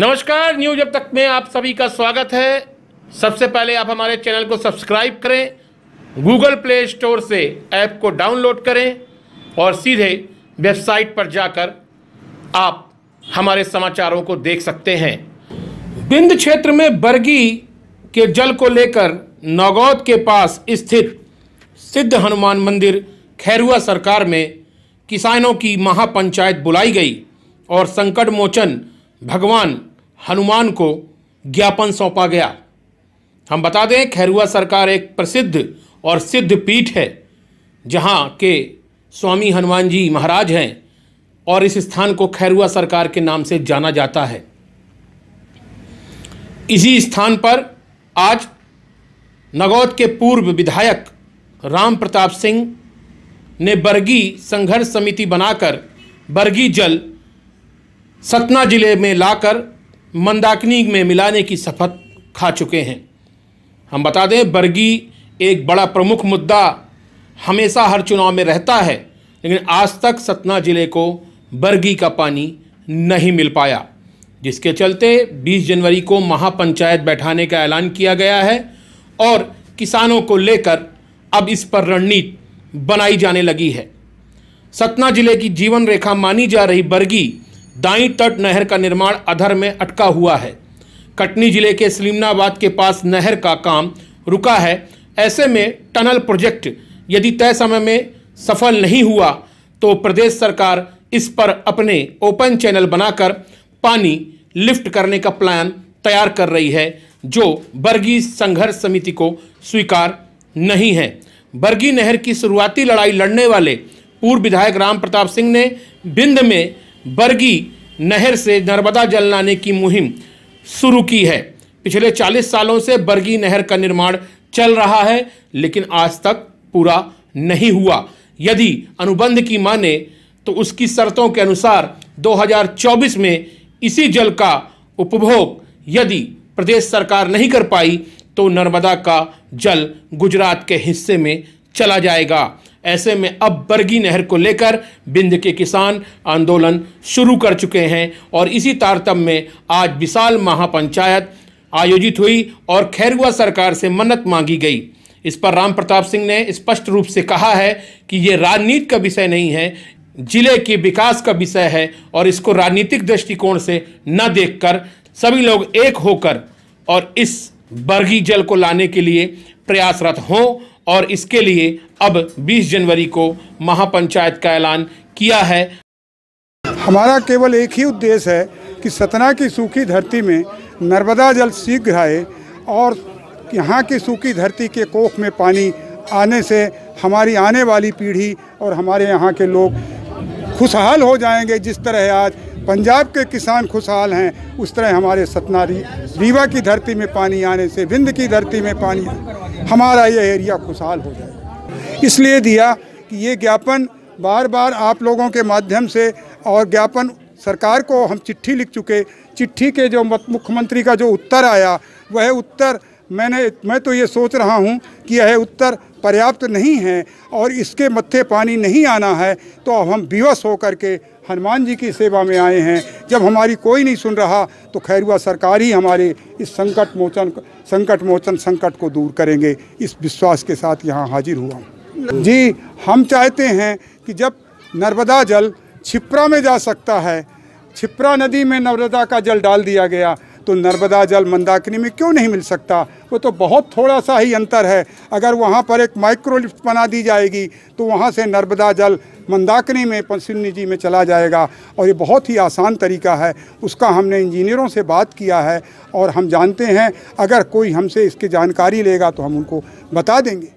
नमस्कार न्यूज अब तक में आप सभी का स्वागत है सबसे पहले आप हमारे चैनल को सब्सक्राइब करें गूगल प्ले स्टोर से ऐप को डाउनलोड करें और सीधे वेबसाइट पर जाकर आप हमारे समाचारों को देख सकते हैं बिंद क्षेत्र में बरगी के जल को लेकर नौगौद के पास स्थित सिद्ध हनुमान मंदिर खैरुआ सरकार में किसानों की महापंचायत बुलाई गई और संकट मोचन भगवान हनुमान को ज्ञापन सौंपा गया हम बता दें खैरुआ सरकार एक प्रसिद्ध और सिद्ध पीठ है जहाँ के स्वामी हनुमान जी महाराज हैं और इस स्थान को खैरुआ सरकार के नाम से जाना जाता है इसी स्थान पर आज नगौद के पूर्व विधायक राम प्रताप सिंह ने बरगी संघर्ष समिति बनाकर बरगी जल सतना ज़िले में लाकर मंदाकिनी में मिलाने की शपथ खा चुके हैं हम बता दें बर्गी एक बड़ा प्रमुख मुद्दा हमेशा हर चुनाव में रहता है लेकिन आज तक सतना ज़िले को बर्गी का पानी नहीं मिल पाया जिसके चलते 20 जनवरी को महापंचायत बैठाने का ऐलान किया गया है और किसानों को लेकर अब इस पर रणनीति बनाई जाने लगी है सतना ज़िले की जीवन रेखा मानी जा रही बर्गी दाई तट नहर का निर्माण अधर में अटका हुआ है कटनी जिले के सलीमनाबाद के पास नहर का काम रुका है ऐसे में टनल प्रोजेक्ट यदि तय समय में सफल नहीं हुआ तो प्रदेश सरकार इस पर अपने ओपन चैनल बनाकर पानी लिफ्ट करने का प्लान तैयार कर रही है जो बर्गी संघर्ष समिति को स्वीकार नहीं है बर्गी नहर की शुरुआती लड़ाई लड़ने वाले पूर्व विधायक राम प्रताप सिंह ने बिंद में बरगी नहर से नर्मदा जल लाने की मुहिम शुरू की है पिछले 40 सालों से बरगी नहर का निर्माण चल रहा है लेकिन आज तक पूरा नहीं हुआ यदि अनुबंध की माने तो उसकी शर्तों के अनुसार 2024 में इसी जल का उपभोग यदि प्रदेश सरकार नहीं कर पाई तो नर्मदा का जल गुजरात के हिस्से में चला जाएगा ऐसे में अब बरगी नहर को लेकर बिंद के किसान आंदोलन शुरू कर चुके हैं और इसी तारतम्य में आज विशाल महापंचायत आयोजित हुई और खैरुआ सरकार से मन्नत मांगी गई इस पर राम प्रताप सिंह ने स्पष्ट रूप से कहा है कि ये राजनीति का विषय नहीं है जिले के विकास का विषय है और इसको राजनीतिक दृष्टिकोण से न देखकर सभी लोग एक होकर और इस बर्गी जल को लाने के लिए प्रयासरत हों और इसके लिए अब 20 जनवरी को महापंचायत का ऐलान किया है हमारा केवल एक ही उद्देश्य है कि सतना की सूखी धरती में नर्मदा जल शीघ्र आए और यहाँ की सूखी धरती के कोख में पानी आने से हमारी आने वाली पीढ़ी और हमारे यहाँ के लोग खुशहाल हो जाएंगे जिस तरह आज पंजाब के किसान खुशहाल हैं उस तरह हमारे सतना रीवा की धरती में पानी आने से विंध की धरती में पानी हमारा ये एरिया खुशहाल हो जाए इसलिए दिया कि ये ज्ञापन बार बार आप लोगों के माध्यम से और ज्ञापन सरकार को हम चिट्ठी लिख चुके चिट्ठी के जो मुख्यमंत्री का जो उत्तर आया वह उत्तर मैंने मैं तो ये सोच रहा हूँ कि यह उत्तर पर्याप्त नहीं है और इसके मत्थे पानी नहीं आना है तो अब हम विवश होकर के हनुमान जी की सेवा में आए हैं जब हमारी कोई नहीं सुन रहा तो खैरुआ सरकार ही हमारे इस संकट मोचन संकट मोचन संकट को दूर करेंगे इस विश्वास के साथ यहाँ हाजिर हुआ जी हम चाहते हैं कि जब नर्मदा जल छिप्रा में जा सकता है छिप्रा नदी में नर्मदा का जल डाल दिया गया तो नर्मदा जल मंदाकिनी में क्यों नहीं मिल सकता वो तो बहुत थोड़ा सा ही अंतर है अगर वहाँ पर एक माइक्रोलिफ्ट बना दी जाएगी तो वहाँ से नर्मदा जल मंदाकिनी में पसिन्नी जी में चला जाएगा और ये बहुत ही आसान तरीका है उसका हमने इंजीनियरों से बात किया है और हम जानते हैं अगर कोई हमसे इसकी जानकारी लेगा तो हम उनको बता देंगे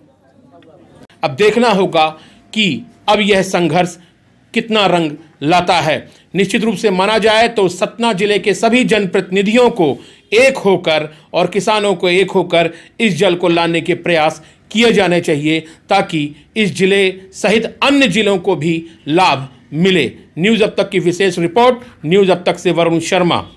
अब देखना होगा कि अब यह संघर्ष कितना रंग लाता है निश्चित रूप से माना जाए तो सतना जिले के सभी जनप्रतिनिधियों को एक होकर और किसानों को एक होकर इस जल को लाने के प्रयास किए जाने चाहिए ताकि इस जिले सहित अन्य जिलों को भी लाभ मिले न्यूज़ अब तक की विशेष रिपोर्ट न्यूज़ अब तक से वरुण शर्मा